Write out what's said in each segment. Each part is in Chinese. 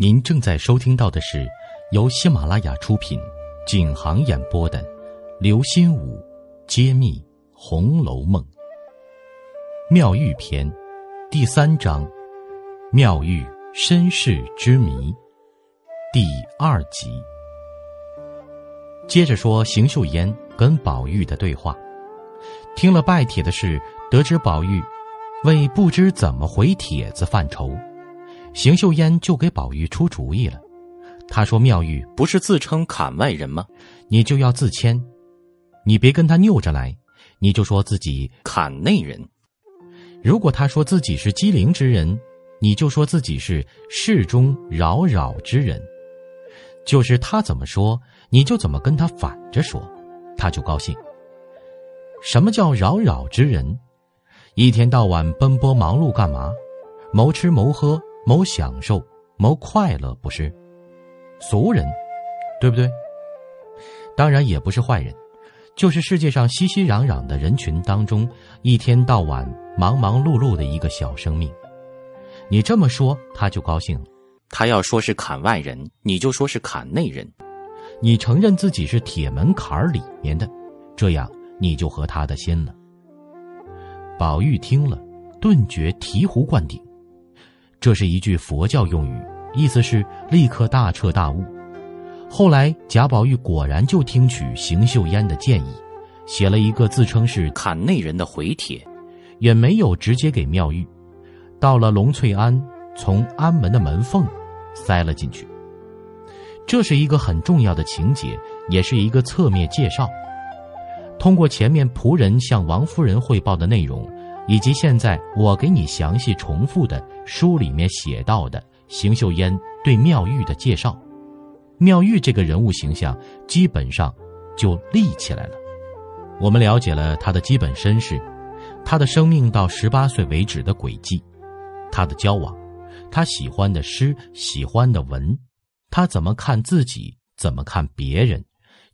您正在收听到的是由喜马拉雅出品、景航演播的《刘心武揭秘〈红楼梦〉妙玉篇》第三章“妙玉身世之谜”第二集。接着说邢岫烟跟宝玉的对话，听了拜帖的事，得知宝玉为不知怎么回帖子犯愁。邢岫烟就给宝玉出主意了，她说：“妙玉不是自称‘槛外人’吗？你就要自谦，你别跟他拗着来，你就说自己‘槛内人’。如果他说自己是机灵之人，你就说自己是‘事中扰扰之人’，就是他怎么说，你就怎么跟他反着说，他就高兴。什么叫扰扰之人？一天到晚奔波忙碌干嘛？谋吃谋喝。”谋享受，谋快乐，不是俗人，对不对？当然也不是坏人，就是世界上熙熙攘攘的人群当中，一天到晚忙忙碌碌的一个小生命。你这么说，他就高兴了。他要说是砍外人，你就说是砍内人。你承认自己是铁门槛里面的，这样你就和他的心了。宝玉听了，顿觉醍醐灌顶。这是一句佛教用语，意思是立刻大彻大悟。后来贾宝玉果然就听取邢岫烟的建议，写了一个自称是“坎内人”的回帖，也没有直接给妙玉，到了龙翠庵，从庵门的门缝塞了进去。这是一个很重要的情节，也是一个侧面介绍。通过前面仆人向王夫人汇报的内容，以及现在我给你详细重复的。书里面写到的邢秀烟对妙玉的介绍，妙玉这个人物形象基本上就立起来了。我们了解了他的基本身世，他的生命到十八岁为止的轨迹，他的交往，他喜欢的诗、喜欢的文，他怎么看自己、怎么看别人，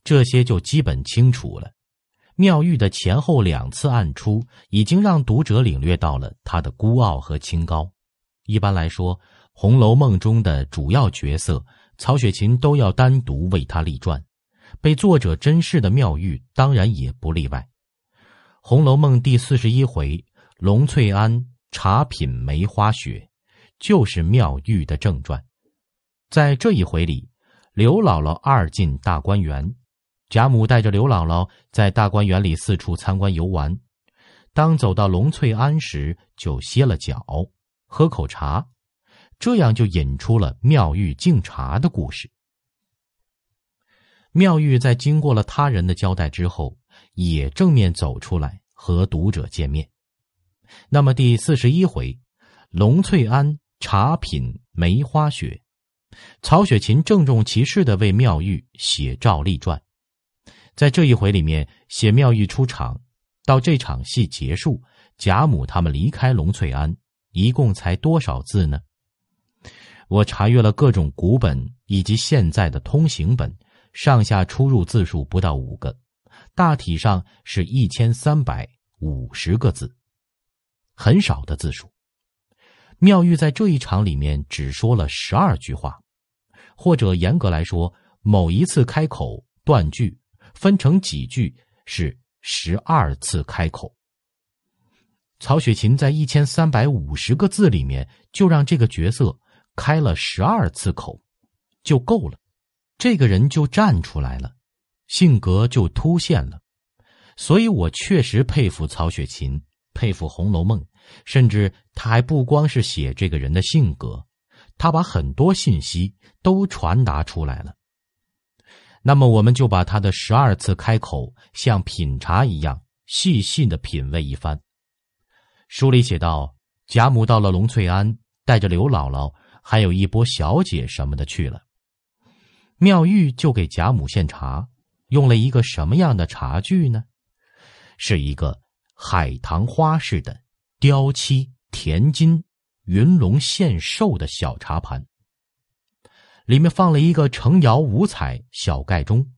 这些就基本清楚了。妙玉的前后两次暗出，已经让读者领略到了他的孤傲和清高。一般来说，《红楼梦》中的主要角色，曹雪芹都要单独为他立传，被作者珍视的妙玉当然也不例外。《红楼梦》第四十一回“龙翠庵茶品梅花雪”，就是妙玉的正传。在这一回里，刘姥姥二进大观园，贾母带着刘姥姥在大观园里四处参观游玩，当走到龙翠庵时，就歇了脚。喝口茶，这样就引出了妙玉敬茶的故事。妙玉在经过了他人的交代之后，也正面走出来和读者见面。那么第四十一回，龙翠庵茶品梅花雪，曹雪芹郑重其事的为妙玉写照例传。在这一回里面，写妙玉出场，到这场戏结束，贾母他们离开龙翠庵。一共才多少字呢？我查阅了各种古本以及现在的通行本，上下出入字数不到五个，大体上是一千三百五十个字，很少的字数。妙玉在这一场里面只说了十二句话，或者严格来说，某一次开口断句分成几句是十二次开口。曹雪芹在一千三百五十个字里面，就让这个角色开了十二次口，就够了。这个人就站出来了，性格就凸现了。所以我确实佩服曹雪芹，佩服《红楼梦》，甚至他还不光是写这个人的性格，他把很多信息都传达出来了。那么，我们就把他的十二次开口像品茶一样细细的品味一番。书里写道，贾母到了龙翠庵，带着刘姥姥，还有一波小姐什么的去了。妙玉就给贾母献茶，用了一个什么样的茶具呢？是一个海棠花式的雕漆田金云龙献寿的小茶盘。里面放了一个成窑五彩小盖钟，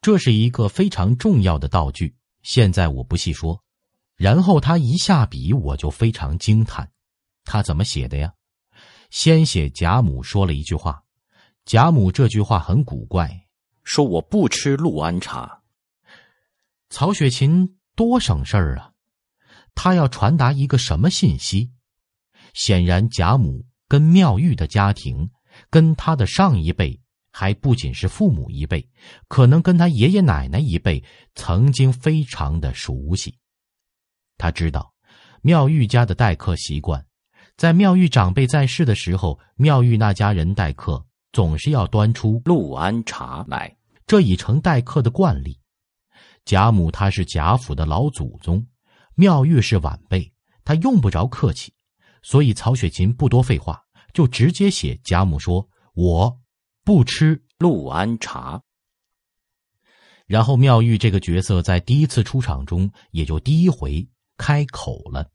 这是一个非常重要的道具。现在我不细说。然后他一下笔，我就非常惊叹，他怎么写的呀？先写贾母说了一句话，贾母这句话很古怪，说我不吃陆安茶。曹雪芹多省事儿啊！他要传达一个什么信息？显然，贾母跟妙玉的家庭，跟他的上一辈，还不仅是父母一辈，可能跟他爷爷奶奶一辈曾经非常的熟悉。他知道妙玉家的待客习惯，在妙玉长辈在世的时候，妙玉那家人待客总是要端出陆安茶来，这已成待客的惯例。贾母她是贾府的老祖宗，妙玉是晚辈，她用不着客气，所以曹雪芹不多废话，就直接写贾母说：“我不吃陆安茶。”然后妙玉这个角色在第一次出场中，也就第一回。开口了，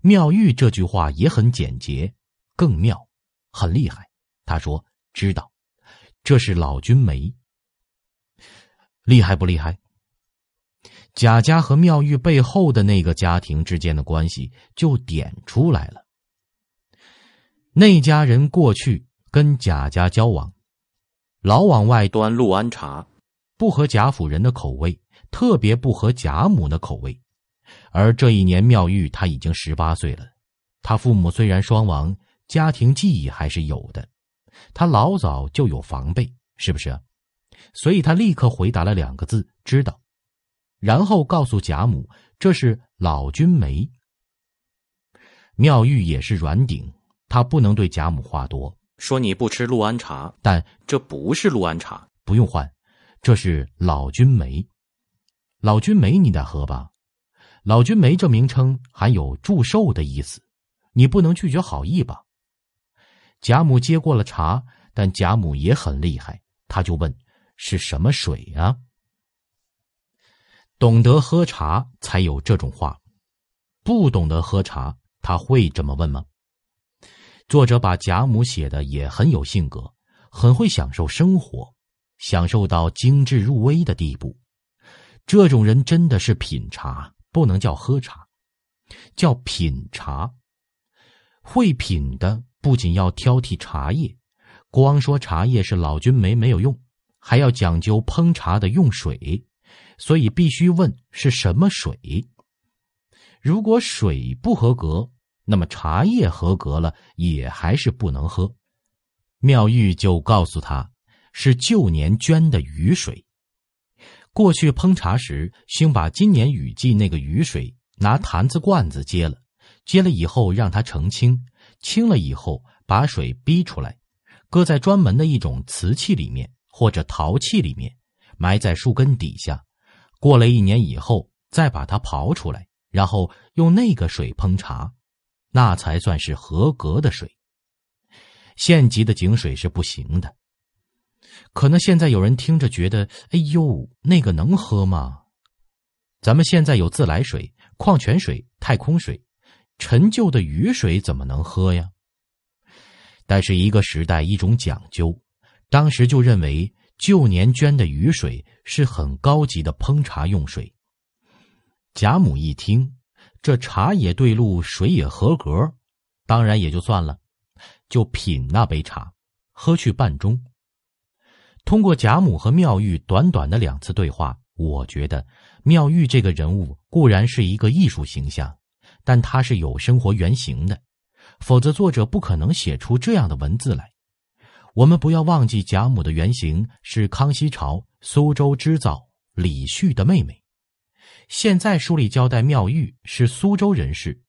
妙玉这句话也很简洁，更妙，很厉害。他说：“知道，这是老君眉，厉害不厉害？”贾家和妙玉背后的那个家庭之间的关系就点出来了。那家人过去跟贾家交往，老往外端陆安茶，不合贾府人的口味，特别不合贾母的口味。而这一年，妙玉她已经十八岁了。她父母虽然双亡，家庭记忆还是有的。他老早就有防备，是不是？所以他立刻回答了两个字：“知道。”然后告诉贾母：“这是老君梅。”妙玉也是软顶，她不能对贾母话多。说你不吃陆安茶，但这不是陆安茶，不用换，这是老君梅。老君梅你得喝吧。老君梅这名称，含有祝寿的意思，你不能拒绝好意吧？贾母接过了茶，但贾母也很厉害，他就问：“是什么水啊？”懂得喝茶才有这种话，不懂得喝茶，他会这么问吗？作者把贾母写的也很有性格，很会享受生活，享受到精致入微的地步，这种人真的是品茶。不能叫喝茶，叫品茶。会品的不仅要挑剔茶叶，光说茶叶是老君梅没有用，还要讲究烹茶的用水，所以必须问是什么水。如果水不合格，那么茶叶合格了也还是不能喝。妙玉就告诉他，是旧年捐的雨水。过去烹茶时，先把今年雨季那个雨水拿坛子罐子接了，接了以后让它澄清，清了以后把水逼出来，搁在专门的一种瓷器里面或者陶器里面，埋在树根底下，过了一年以后再把它刨出来，然后用那个水烹茶，那才算是合格的水。县级的井水是不行的。可能现在有人听着觉得，哎呦，那个能喝吗？咱们现在有自来水、矿泉水、太空水，陈旧的雨水怎么能喝呀？但是一个时代一种讲究，当时就认为旧年捐的雨水是很高级的烹茶用水。贾母一听，这茶也对路，水也合格，当然也就算了，就品那杯茶，喝去半盅。通过贾母和妙玉短短的两次对话，我觉得妙玉这个人物固然是一个艺术形象，但他是有生活原型的，否则作者不可能写出这样的文字来。我们不要忘记，贾母的原型是康熙朝苏州织造李旭的妹妹。现在书里交代妙玉是苏州人士，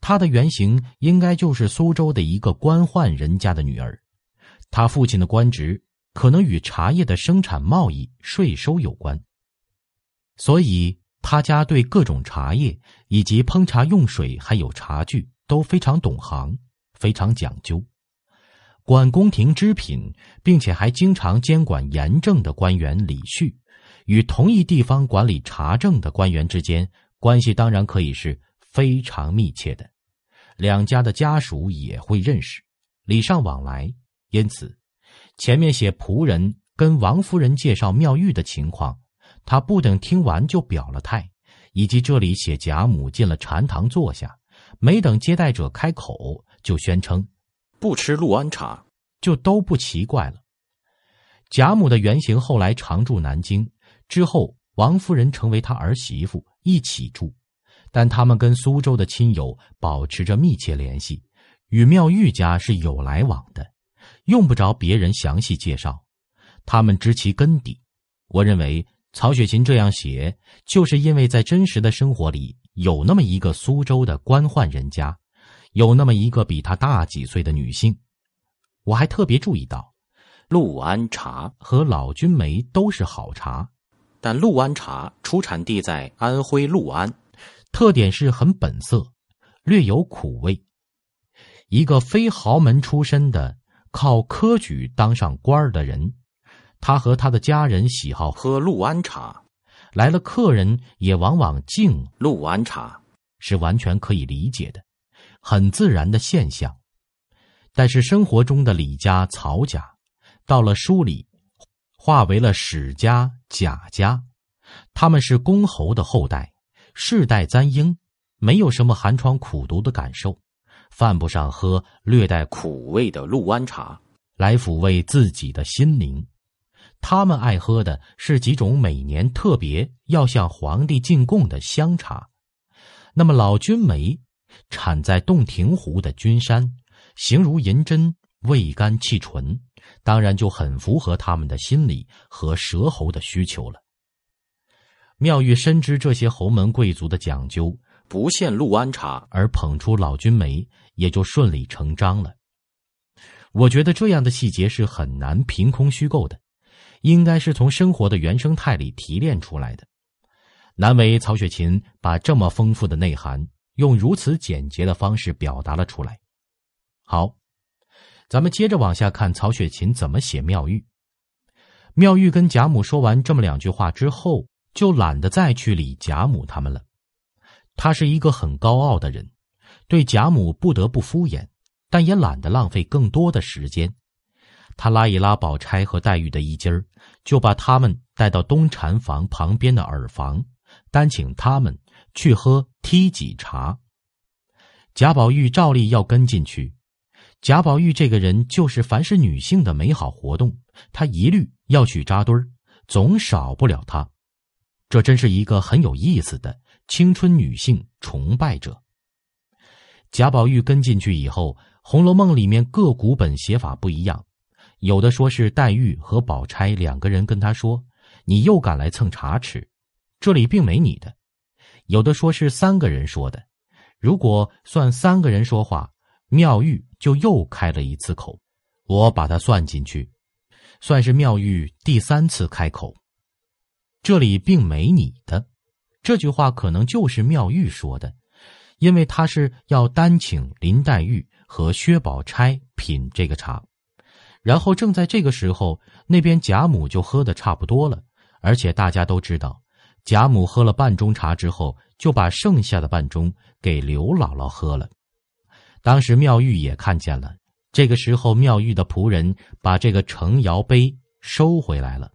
她的原型应该就是苏州的一个官宦人家的女儿，她父亲的官职。可能与茶叶的生产、贸易、税收有关，所以他家对各种茶叶以及烹茶用水还有茶具都非常懂行，非常讲究。管宫廷织品，并且还经常监管严政的官员李旭，与同一地方管理茶政的官员之间关系当然可以是非常密切的，两家的家属也会认识，礼尚往来，因此。前面写仆人跟王夫人介绍妙玉的情况，他不等听完就表了态，以及这里写贾母进了禅堂坐下，没等接待者开口就宣称不吃陆安茶，就都不奇怪了。贾母的原型后来常住南京，之后王夫人成为她儿媳妇一起住，但他们跟苏州的亲友保持着密切联系，与妙玉家是有来往的。用不着别人详细介绍，他们知其根底。我认为曹雪芹这样写，就是因为在真实的生活里，有那么一个苏州的官宦人家，有那么一个比他大几岁的女性。我还特别注意到，陆安茶和老君眉都是好茶，但陆安茶出产地在安徽陆安，特点是很本色，略有苦味。一个非豪门出身的。靠科举当上官儿的人，他和他的家人喜好喝陆安茶，来了客人也往往敬陆安茶，是完全可以理解的，很自然的现象。但是生活中的李家、曹家，到了书里化为了史家、贾家，他们是公侯的后代，世代簪缨，没有什么寒窗苦读的感受。犯不上喝略带苦味的陆安茶来抚慰自己的心灵，他们爱喝的是几种每年特别要向皇帝进贡的香茶。那么老君眉产在洞庭湖的君山，形如银针，味甘气纯，当然就很符合他们的心理和舌喉的需求了。妙玉深知这些侯门贵族的讲究，不献陆安茶而捧出老君眉。也就顺理成章了。我觉得这样的细节是很难凭空虚构的，应该是从生活的原生态里提炼出来的。难为曹雪芹把这么丰富的内涵用如此简洁的方式表达了出来。好，咱们接着往下看曹雪芹怎么写妙玉。妙玉跟贾母说完这么两句话之后，就懒得再去理贾母他们了。他是一个很高傲的人。对贾母不得不敷衍，但也懒得浪费更多的时间。他拉一拉宝钗和黛玉的衣襟儿，就把他们带到东禅房旁边的耳房，单请他们去喝梯几茶。贾宝玉照例要跟进去。贾宝玉这个人就是，凡是女性的美好活动，他一律要去扎堆儿，总少不了他。这真是一个很有意思的青春女性崇拜者。贾宝玉跟进去以后，《红楼梦》里面各古本写法不一样，有的说是黛玉和宝钗两个人跟他说：“你又敢来蹭茶吃，这里并没你的。”有的说是三个人说的，如果算三个人说话，妙玉就又开了一次口，我把它算进去，算是妙玉第三次开口。这里并没你的，这句话可能就是妙玉说的。因为他是要单请林黛玉和薛宝钗品这个茶，然后正在这个时候，那边贾母就喝的差不多了，而且大家都知道，贾母喝了半盅茶之后，就把剩下的半盅给刘姥姥喝了。当时妙玉也看见了，这个时候妙玉的仆人把这个成窑杯收回来了，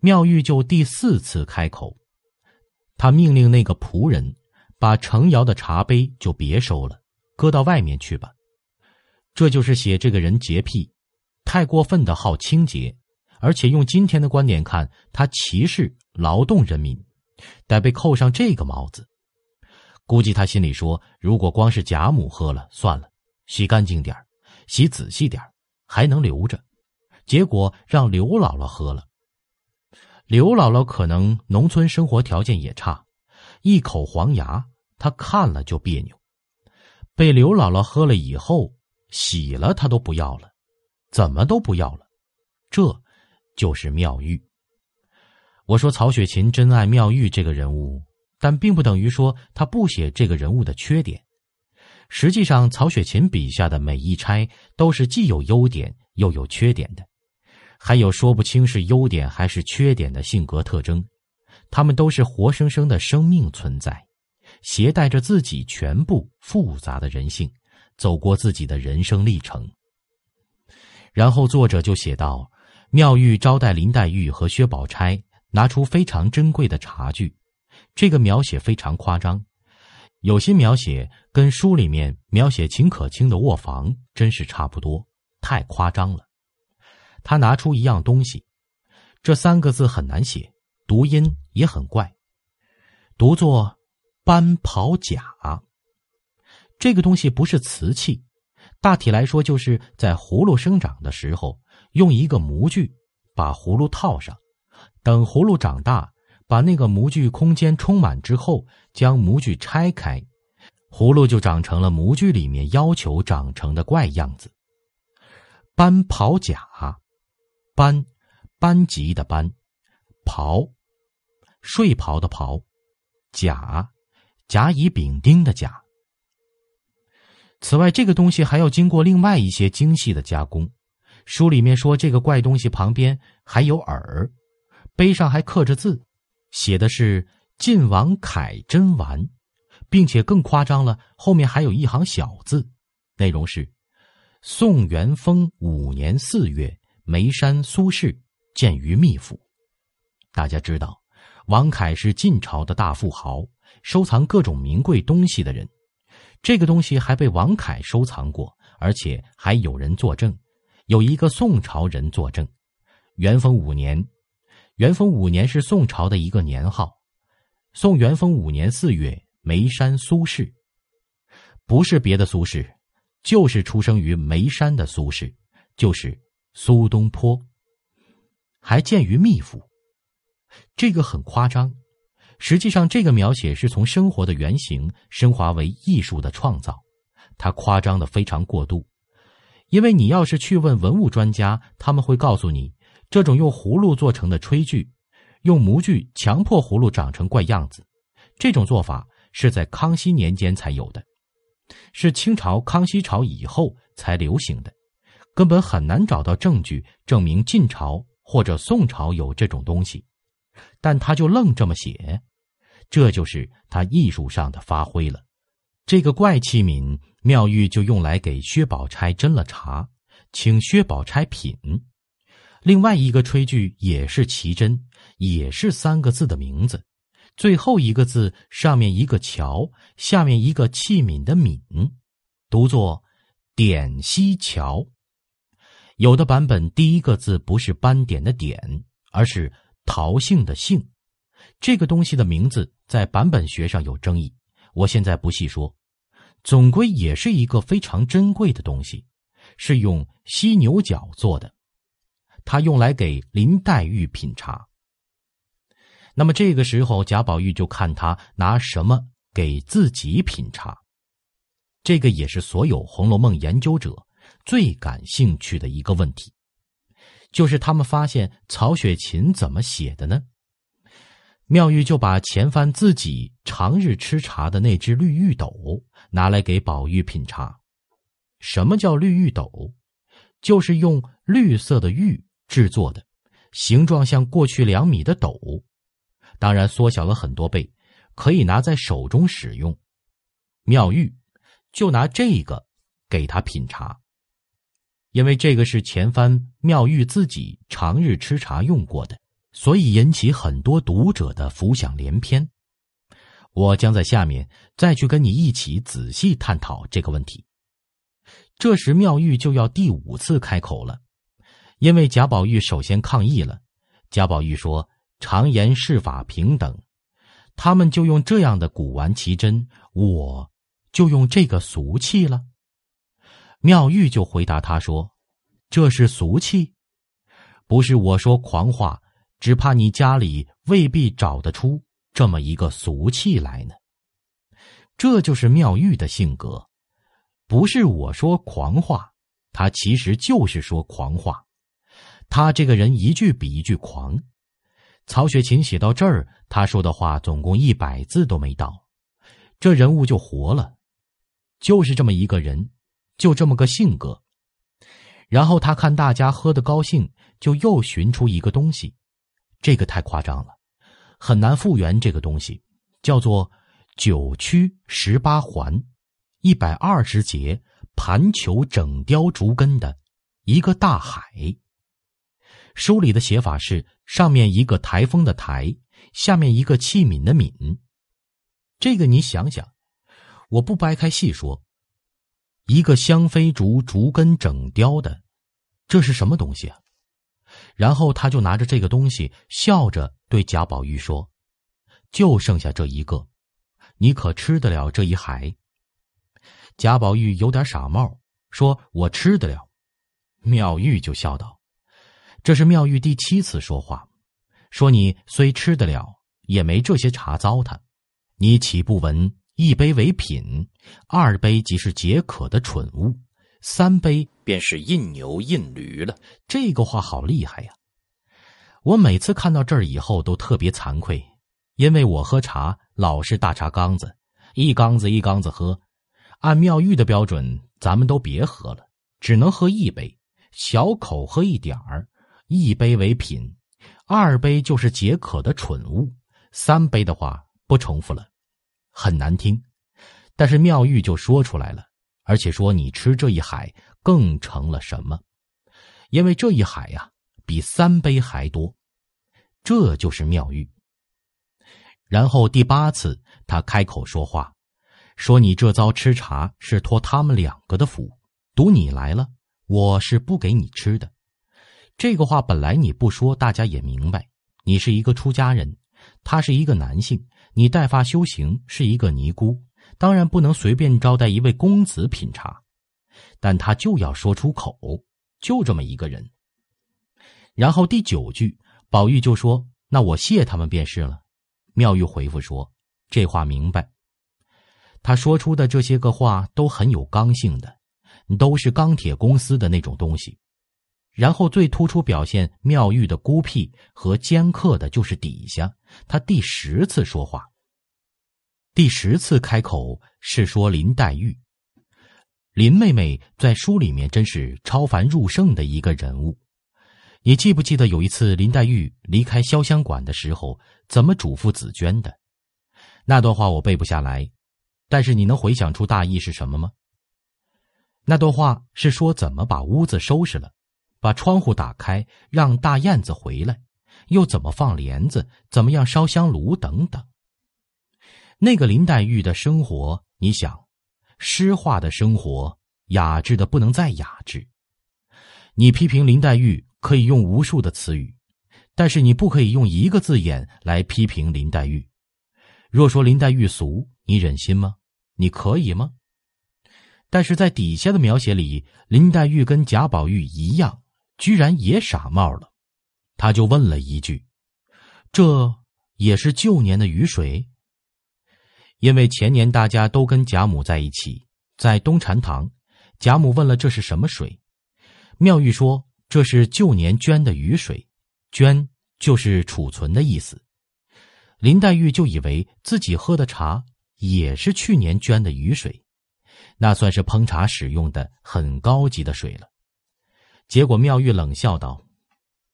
妙玉就第四次开口，他命令那个仆人。把程瑶的茶杯就别收了，搁到外面去吧。这就是写这个人洁癖，太过分的好清洁，而且用今天的观点看，他歧视劳动人民，得被扣上这个帽子。估计他心里说，如果光是贾母喝了，算了，洗干净点洗仔细点还能留着。结果让刘姥姥喝了。刘姥姥可能农村生活条件也差。一口黄牙，他看了就别扭。被刘姥姥喝了以后，洗了他都不要了，怎么都不要了。这，就是妙玉。我说曹雪芹真爱妙玉这个人物，但并不等于说他不写这个人物的缺点。实际上，曹雪芹笔下的每一钗都是既有优点又有缺点的，还有说不清是优点还是缺点的性格特征。他们都是活生生的生命存在，携带着自己全部复杂的人性，走过自己的人生历程。然后作者就写到：妙玉招待林黛玉和薛宝钗，拿出非常珍贵的茶具。这个描写非常夸张，有些描写跟书里面描写秦可卿的卧房真是差不多，太夸张了。他拿出一样东西，这三个字很难写，读音。也很怪，读作“班袍甲”。这个东西不是瓷器，大体来说就是在葫芦生长的时候，用一个模具把葫芦套上，等葫芦长大，把那个模具空间充满之后，将模具拆开，葫芦就长成了模具里面要求长成的怪样子。“班袍甲”，“班”班级的“班”，“袍”。睡袍的袍，甲，甲乙丙丁的甲。此外，这个东西还要经过另外一些精细的加工。书里面说，这个怪东西旁边还有耳，碑上还刻着字，写的是“晋王凯真丸”，并且更夸张了，后面还有一行小字，内容是“宋元丰五年四月，眉山苏轼建于密府”。大家知道。王凯是晋朝的大富豪，收藏各种名贵东西的人。这个东西还被王凯收藏过，而且还有人作证。有一个宋朝人作证。元丰五年，元丰五年是宋朝的一个年号。宋元丰五年四月，眉山苏轼，不是别的苏轼，就是出生于眉山的苏轼，就是苏东坡。还建于密府。这个很夸张，实际上这个描写是从生活的原型升华为艺术的创造，它夸张的非常过度。因为你要是去问文物专家，他们会告诉你，这种用葫芦做成的炊具，用模具强迫葫芦长成怪样子，这种做法是在康熙年间才有的，是清朝康熙朝以后才流行的，根本很难找到证据证明晋朝或者宋朝有这种东西。但他就愣这么写，这就是他艺术上的发挥了。这个怪器皿，妙玉就用来给薛宝钗斟了茶，请薛宝钗品。另外一个炊具也是奇珍，也是三个字的名字，最后一个字上面一个“桥”，下面一个器皿的“皿”，读作“点西桥”。有的版本第一个字不是斑点的“点”，而是。陶姓的“姓，这个东西的名字在版本学上有争议，我现在不细说。总归也是一个非常珍贵的东西，是用犀牛角做的，它用来给林黛玉品茶。那么这个时候，贾宝玉就看他拿什么给自己品茶，这个也是所有《红楼梦》研究者最感兴趣的一个问题。就是他们发现曹雪芹怎么写的呢？妙玉就把前番自己常日吃茶的那只绿玉斗拿来给宝玉品茶。什么叫绿玉斗？就是用绿色的玉制作的，形状像过去两米的斗，当然缩小了很多倍，可以拿在手中使用。妙玉就拿这个给他品茶。因为这个是前番妙玉自己常日吃茶用过的，所以引起很多读者的浮想联翩。我将在下面再去跟你一起仔细探讨这个问题。这时妙玉就要第五次开口了，因为贾宝玉首先抗议了。贾宝玉说：“常言世法平等，他们就用这样的古玩奇珍，我就用这个俗气了。”妙玉就回答他说：“这是俗气，不是我说狂话，只怕你家里未必找得出这么一个俗气来呢。”这就是妙玉的性格，不是我说狂话，他其实就是说狂话。他这个人一句比一句狂。曹雪芹写到这儿，他说的话总共一百字都没到，这人物就活了，就是这么一个人。就这么个性格，然后他看大家喝的高兴，就又寻出一个东西，这个太夸张了，很难复原。这个东西叫做九曲十八环，一百二十节盘球整雕竹根的一个大海。书里的写法是上面一个台风的台，下面一个器皿的皿。这个你想想，我不掰开细说。一个香妃竹竹根整雕的，这是什么东西啊？然后他就拿着这个东西，笑着对贾宝玉说：“就剩下这一个，你可吃得了这一海？”贾宝玉有点傻帽，说：“我吃得了。”妙玉就笑道：“这是妙玉第七次说话，说你虽吃得了，也没这些茶糟蹋，你岂不闻？”一杯为品，二杯即是解渴的蠢物，三杯便是印牛印驴了。这个话好厉害呀！我每次看到这儿以后都特别惭愧，因为我喝茶老是大茶缸子，一缸子一缸子喝。按妙玉的标准，咱们都别喝了，只能喝一杯，小口喝一点儿。一杯为品，二杯就是解渴的蠢物，三杯的话不重复了。很难听，但是妙玉就说出来了，而且说你吃这一海更成了什么？因为这一海呀，比三杯还多，这就是妙玉。然后第八次，他开口说话，说你这遭吃茶是托他们两个的福，赌你来了，我是不给你吃的。这个话本来你不说，大家也明白，你是一个出家人，他是一个男性。你带发修行是一个尼姑，当然不能随便招待一位公子品茶，但他就要说出口，就这么一个人。然后第九句，宝玉就说：“那我谢他们便是了。”妙玉回复说：“这话明白。”他说出的这些个话都很有刚性的，都是钢铁公司的那种东西。然后最突出表现妙玉的孤僻和尖刻的，就是底下她第十次说话。第十次开口是说林黛玉，林妹妹在书里面真是超凡入圣的一个人物。你记不记得有一次林黛玉离开潇湘馆的时候，怎么嘱咐紫娟的？那段话我背不下来，但是你能回想出大意是什么吗？那段话是说怎么把屋子收拾了。把窗户打开，让大燕子回来，又怎么放帘子？怎么样烧香炉？等等。那个林黛玉的生活，你想，诗画的生活，雅致的不能再雅致。你批评林黛玉可以用无数的词语，但是你不可以用一个字眼来批评林黛玉。若说林黛玉俗，你忍心吗？你可以吗？但是在底下的描写里，林黛玉跟贾宝玉一样。居然也傻冒了，他就问了一句：“这也是旧年的雨水？”因为前年大家都跟贾母在一起，在东禅堂，贾母问了这是什么水，妙玉说：“这是旧年捐的雨水，捐就是储存的意思。”林黛玉就以为自己喝的茶也是去年捐的雨水，那算是烹茶使用的很高级的水了。结果，妙玉冷笑道：“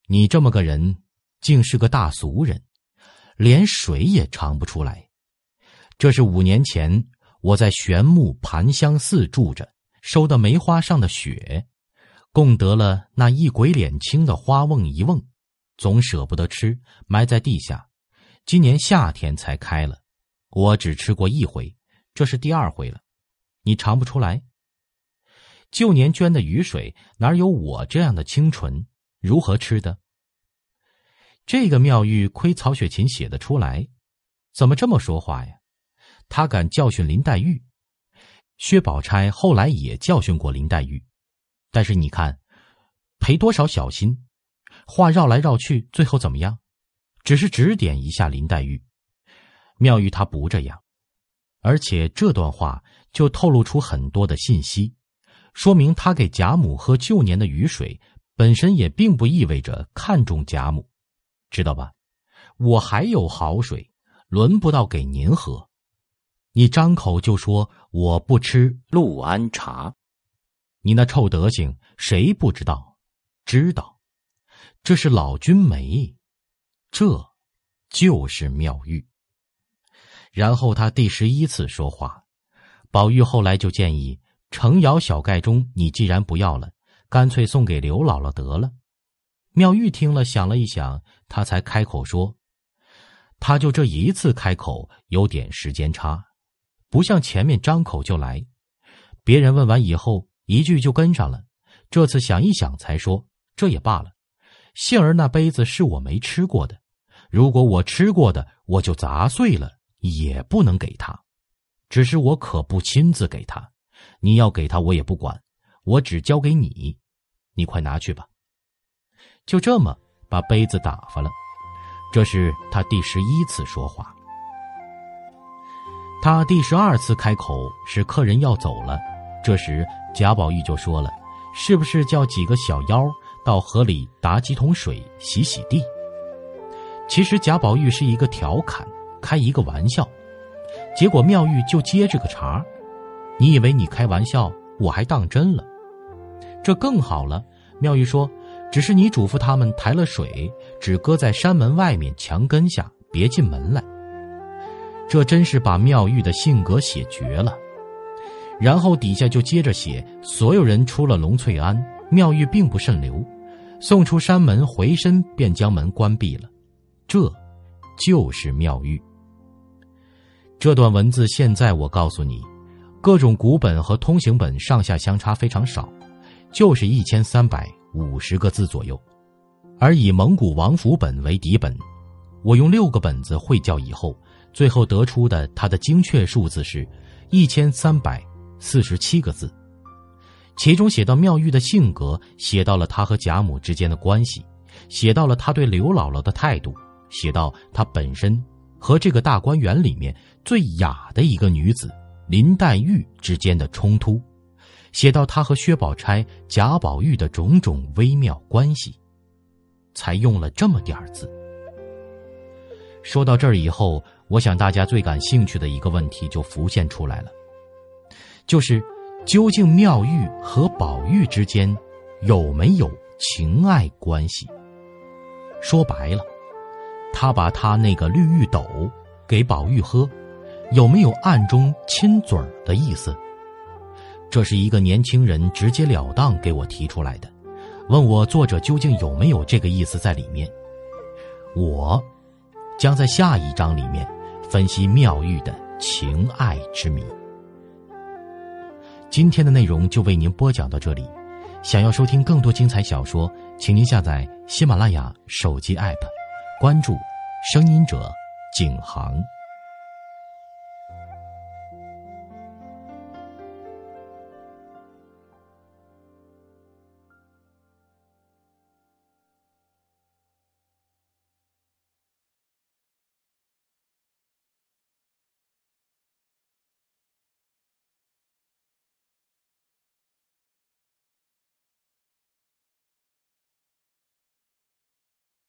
你这么个人，竟是个大俗人，连水也尝不出来。这是五年前我在玄木盘香寺住着，收的梅花上的雪，供得了那一鬼脸青的花瓮一瓮，总舍不得吃，埋在地下。今年夏天才开了，我只吃过一回，这是第二回了，你尝不出来。”旧年捐的雨水哪有我这样的清纯？如何吃的？这个妙玉亏曹雪芹写的出来，怎么这么说话呀？他敢教训林黛玉，薛宝钗后来也教训过林黛玉，但是你看，赔多少小心，话绕来绕去，最后怎么样？只是指点一下林黛玉，妙玉她不这样，而且这段话就透露出很多的信息。说明他给贾母喝旧年的雨水，本身也并不意味着看重贾母，知道吧？我还有好水，轮不到给您喝。你张口就说我不吃陆安茶，你那臭德行谁不知道？知道，这是老君眉，这，就是妙玉。然后他第十一次说话，宝玉后来就建议。程瑶小盖中，你既然不要了，干脆送给刘姥姥得了。妙玉听了，想了一想，她才开口说：“她就这一次开口，有点时间差，不像前面张口就来。别人问完以后，一句就跟上了。这次想一想才说，这也罢了。幸而那杯子是我没吃过的，如果我吃过的，我就砸碎了，也不能给他。只是我可不亲自给他。”你要给他，我也不管，我只交给你，你快拿去吧。就这么把杯子打发了。这是他第十一次说话。他第十二次开口是客人要走了，这时贾宝玉就说了：“是不是叫几个小妖到河里打几桶水洗洗地？”其实贾宝玉是一个调侃，开一个玩笑，结果妙玉就接这个茬儿。你以为你开玩笑，我还当真了，这更好了。妙玉说：“只是你嘱咐他们抬了水，只搁在山门外面墙根下，别进门来。”这真是把妙玉的性格写绝了。然后底下就接着写：所有人出了龙翠庵，妙玉并不甚留，送出山门，回身便将门关闭了。这，就是妙玉。这段文字现在我告诉你。各种古本和通行本上下相差非常少，就是一千三百五十个字左右。而以蒙古王府本为底本，我用六个本子汇教以后，最后得出的它的精确数字是，一千三百四十七个字。其中写到妙玉的性格，写到了她和贾母之间的关系，写到了她对刘姥姥的态度，写到她本身和这个大观园里面最雅的一个女子。林黛玉之间的冲突，写到她和薛宝钗、贾宝玉的种种微妙关系，才用了这么点儿字。说到这儿以后，我想大家最感兴趣的一个问题就浮现出来了，就是究竟妙玉和宝玉之间有没有情爱关系？说白了，他把他那个绿玉斗给宝玉喝。有没有暗中亲嘴儿的意思？这是一个年轻人直截了当给我提出来的，问我作者究竟有没有这个意思在里面。我将在下一章里面分析妙玉的情爱之谜。今天的内容就为您播讲到这里，想要收听更多精彩小说，请您下载喜马拉雅手机 APP，关注“声音者景航。